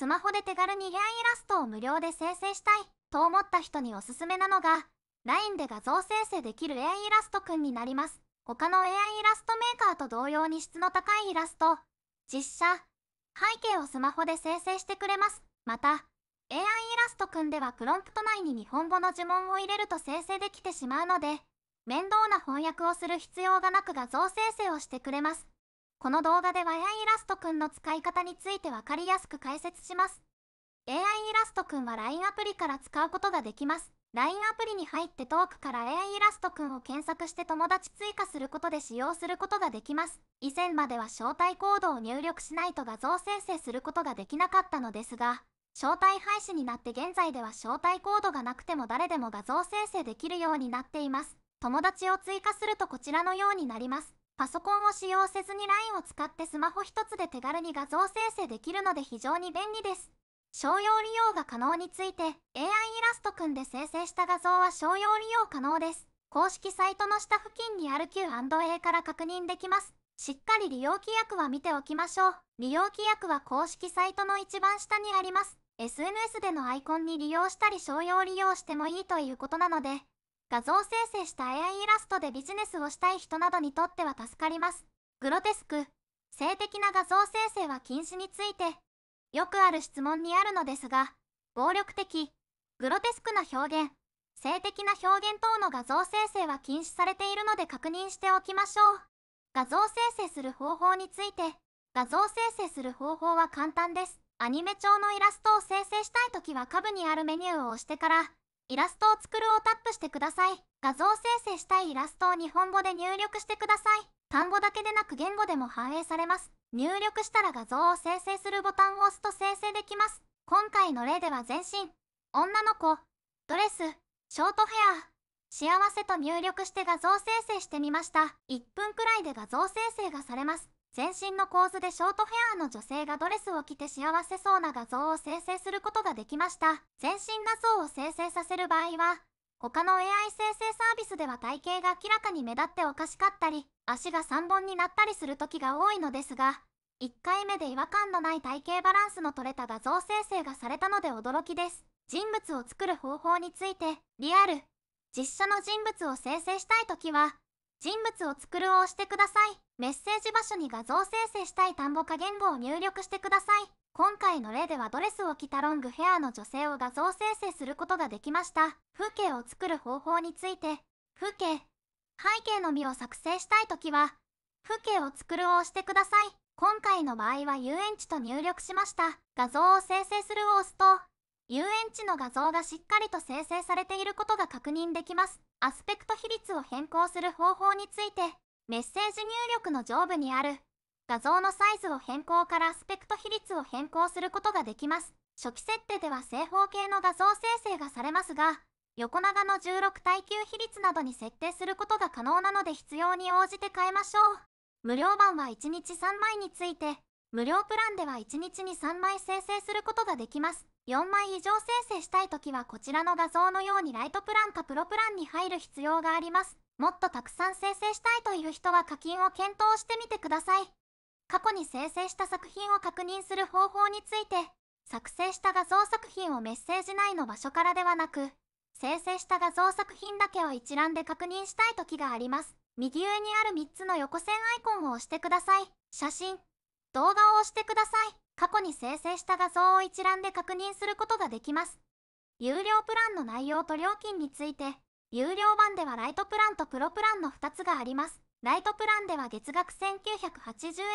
スマホで手軽にヘアイラストを無料で生成したいと思った人におすすめなのが LINE で画像生成できる AI イラストくんになります他の AI イラストメーカーと同様に質の高いイラスト実写背景をスマホで生成してくれますまた AI イラストくんではプロンプト内に日本語の呪文を入れると生成できてしまうので面倒な翻訳をする必要がなく画像生成をしてくれますこの動画で a i イラストくんの使い方について分かりやすく解説します。AI イラストくんは LINE アプリから使うことができます。LINE アプリに入ってトークから AI イラストくんを検索して友達追加することで使用することができます。以前までは招待コードを入力しないと画像生成することができなかったのですが、招待廃止になって現在では招待コードがなくても誰でも画像生成できるようになっています。友達を追加するとこちらのようになります。パソコンを使用せずに LINE を使ってスマホ一つで手軽に画像生成できるので非常に便利です。商用利用が可能について AI イラスト君で生成した画像は商用利用可能です。公式サイトの下付近にある Q&A から確認できます。しっかり利用規約は見ておきましょう。利用規約は公式サイトの一番下にあります。SNS でのアイコンに利用したり商用利用してもいいということなので、画像生成した AI イラストでビジネスをしたい人などにとっては助かります。グロテスク、性的な画像生成は禁止について、よくある質問にあるのですが、暴力的、グロテスクな表現、性的な表現等の画像生成は禁止されているので確認しておきましょう。画像生成する方法について、画像生成する方法は簡単です。アニメ調のイラストを生成したいときは下部にあるメニューを押してから、イラストを作るをタップしてください。画像生成したいイラストを日本語で入力してください。単語だけでなく言語でも反映されます。入力したら画像を生成するボタンを押すと生成できます。今回の例では全身、女の子、ドレス、ショートヘア、幸せと入力して画像生成してみました。1分くらいで画像生成がされます。全身の構図でショートヘアーの女性がドレスを着て幸せそうな画像を生成することができました。全身画像を生成させる場合は、他の AI 生成サービスでは体型が明らかに目立っておかしかったり、足が3本になったりする時が多いのですが、1回目で違和感のない体型バランスの取れた画像生成がされたので驚きです。人物を作る方法について、リアル、実写の人物を生成したい時は、人物を作るを押してください。メッセージ場所に画像生成したい単語か言語を入力してください。今回の例ではドレスを着たロングヘアの女性を画像生成することができました。風景を作る方法について、風景、背景のみを作成したいときは、風景を作るを押してください。今回の場合は遊園地と入力しました。画像を生成するを押すと、遊園地の画像がしっかりと生成されていることが確認できます。アスペクト比率を変更する方法について、メッセージ入力の上部にある画像のサイズを変更からアスペクト比率を変更することができます。初期設定では正方形の画像生成がされますが、横長の16耐久比率などに設定することが可能なので必要に応じて変えましょう。無料版は1日3枚について、無料プランでは1日に3枚生成することができます。4枚以上生成したいときはこちらの画像のようにライトプランかプロプランに入る必要があります。もっとたくさん生成したいという人は課金を検討してみてください。過去に生成した作品を確認する方法について、作成した画像作品をメッセージ内の場所からではなく、生成した画像作品だけを一覧で確認したい時があります。右上にある3つの横線アイコンを押してください。写真、動画を押してください。過去に生成した画像を一覧で確認することができます。有料プランの内容と料金について、有料版ではライトプランとプロプランの2つがあります。ライトプランでは月額1980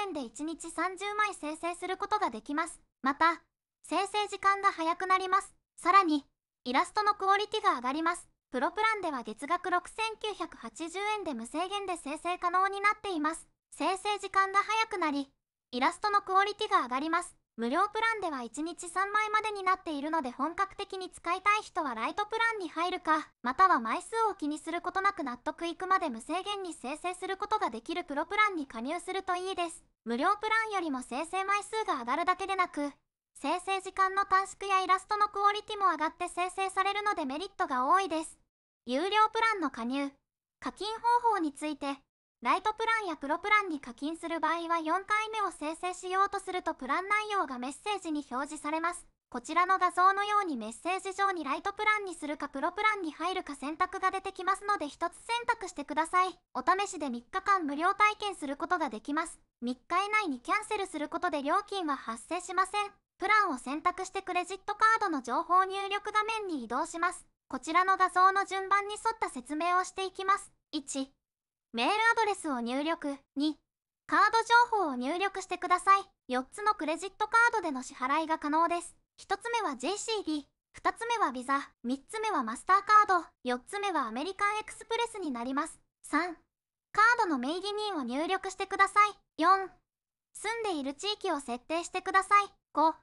円で1日30枚生成することができます。また、生成時間が早くなります。さらに、イラストのクオリティが上がります。プロプランでは月額6980円で無制限で生成可能になっています。生成時間が早くなり、イラストのクオリティが上がります。無料プランでは1日3枚までになっているので本格的に使いたい人はライトプランに入るか、または枚数を気にすることなく納得いくまで無制限に生成することができるプロプランに加入するといいです。無料プランよりも生成枚数が上がるだけでなく、生成時間の短縮やイラストのクオリティも上がって生成されるのでメリットが多いです。有料プランの加入、課金方法について、ライトプランやプロプランに課金する場合は4回目を生成しようとするとプラン内容がメッセージに表示されます。こちらの画像のようにメッセージ上にライトプランにするかプロプランに入るか選択が出てきますので1つ選択してください。お試しで3日間無料体験することができます。3日以内にキャンセルすることで料金は発生しません。プランを選択してクレジットカードの情報入力画面に移動します。こちらの画像の順番に沿った説明をしていきます。1メールアドレスを入力2カード情報を入力してください4つのクレジットカードでの支払いが可能です1つ目は JCB2 つ目は Visa3 つ目はマスターカード4つ目はアメリカンエクスプレスになります3カードの名義人を入力してください4住んでいる地域を設定してください5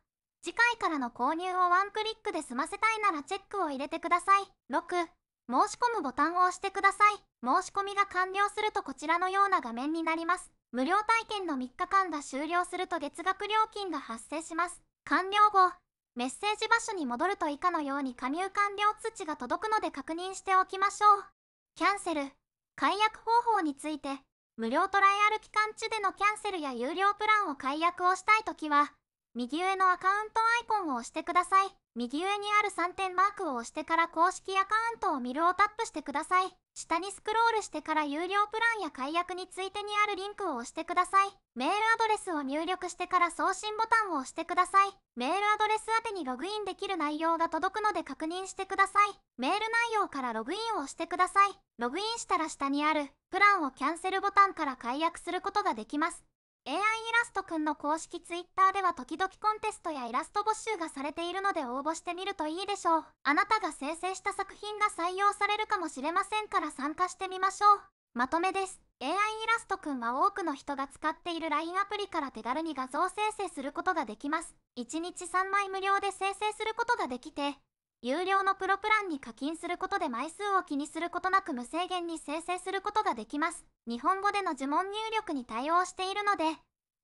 次回からの購入をワンクリックで済ませたいならチェックを入れてください6申し込むボタンを押してください。申し込みが完了するとこちらのような画面になります。無料体験の3日間が終了すると月額料金が発生します。完了後、メッセージ場所に戻ると以下のように加入完了通知が届くので確認しておきましょう。キャンセル、解約方法について、無料トライアル期間中でのキャンセルや有料プランを解約をしたいときは、右上のアカウントアイコンを押してください。右上にある3点マークを押してから公式アカウントを見るをタップしてください。下にスクロールしてから有料プランや解約についてにあるリンクを押してください。メールアドレスを入力してから送信ボタンを押してください。メールアドレス宛にログインできる内容が届くので確認してください。メール内容からログインを押してください。ログインしたら下にあるプランをキャンセルボタンから解約することができます。AI イラストくんの公式 Twitter では時々コンテストやイラスト募集がされているので応募してみるといいでしょう。あなたが生成した作品が採用されるかもしれませんから参加してみましょう。まとめです。AI イラストくんは多くの人が使っている LINE アプリから手軽に画像生成することができます。1日3枚無料で生成することができて、有料のプロプランに課金することで枚数を気にすることなく無制限に生成することができます。日本語での呪文入力に対応しているので、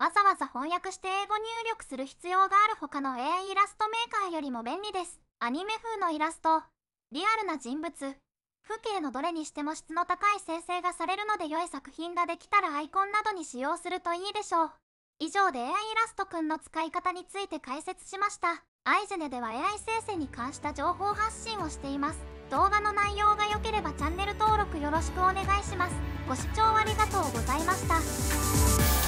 わざわざ翻訳して英語入力する必要がある他の AI イラストメーカーよりも便利です。アニメ風のイラスト、リアルな人物、風景のどれにしても質の高い生成がされるので良い作品ができたらアイコンなどに使用するといいでしょう。以上で AI イラストくんの使い方について解説しました。アイゼネでは AI 生成に関した情報発信をしています動画の内容が良ければチャンネル登録よろしくお願いしますご視聴ありがとうございました